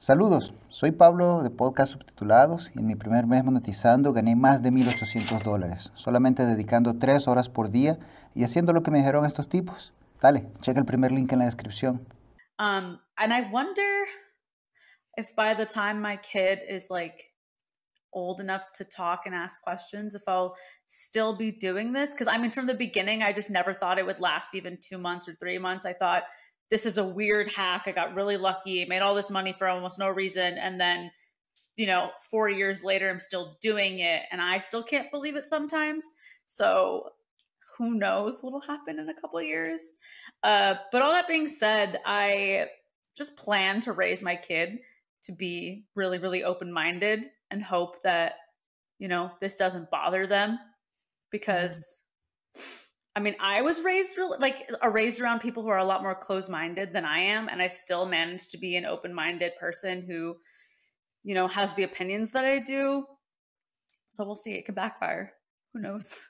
Saludos, soy Pablo de Podcast Subtitulados y en mi primer mes monetizando gané más de 1.800 dólares, solamente dedicando 3 horas por día y haciendo lo que me dijeron estos tipos. Dale, checa el primer link en la descripción. Um, and I wonder if by the time my kid is like old enough to talk and ask questions, if I'll still be doing this. Because I mean, from the beginning, I just never thought it would last even two months or three months. I thought this is a weird hack. I got really lucky, made all this money for almost no reason. And then, you know, four years later, I'm still doing it and I still can't believe it sometimes. So who knows what'll happen in a couple years. Uh, but all that being said, I just plan to raise my kid to be really, really open minded and hope that, you know, this doesn't bother them because I mean, I was raised like uh, raised around people who are a lot more closed minded than I am, and I still managed to be an open minded person who, you know, has the opinions that I do. So we'll see. It could backfire. Who knows?